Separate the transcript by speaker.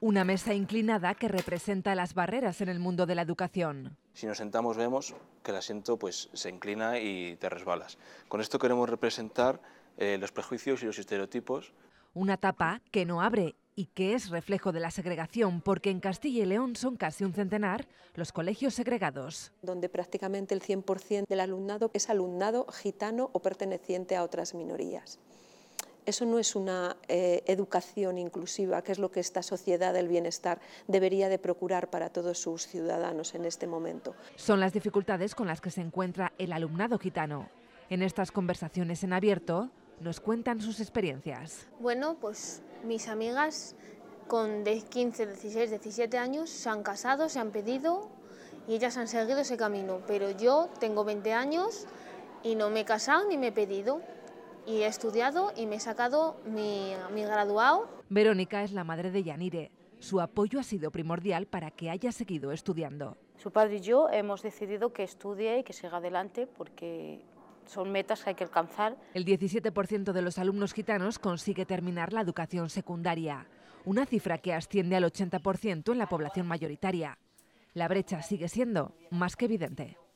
Speaker 1: Una mesa inclinada que representa las barreras en el mundo de la educación.
Speaker 2: Si nos sentamos vemos que el asiento pues, se inclina y te resbalas. Con esto queremos representar eh, los prejuicios y los estereotipos.
Speaker 1: Una tapa que no abre y que es reflejo de la segregación, porque en Castilla y León son casi un centenar los colegios segregados.
Speaker 3: Donde prácticamente el 100% del alumnado es alumnado gitano o perteneciente a otras minorías. Eso no es una eh, educación inclusiva, que es lo que esta sociedad del bienestar debería de procurar para todos sus ciudadanos en este momento.
Speaker 1: Son las dificultades con las que se encuentra el alumnado gitano. En estas conversaciones en abierto nos cuentan sus experiencias.
Speaker 4: Bueno, pues mis amigas con 15, 16, 17 años se han casado, se han pedido y ellas han seguido ese camino, pero yo tengo 20 años y no me he casado ni me he pedido y he estudiado y me he sacado mi, mi graduado.
Speaker 1: Verónica es la madre de Yanire. Su apoyo ha sido primordial para que haya seguido estudiando.
Speaker 4: Su padre y yo hemos decidido que estudie y que siga adelante porque son metas que hay que alcanzar.
Speaker 1: El 17% de los alumnos gitanos consigue terminar la educación secundaria, una cifra que asciende al 80% en la población mayoritaria. La brecha sigue siendo más que evidente.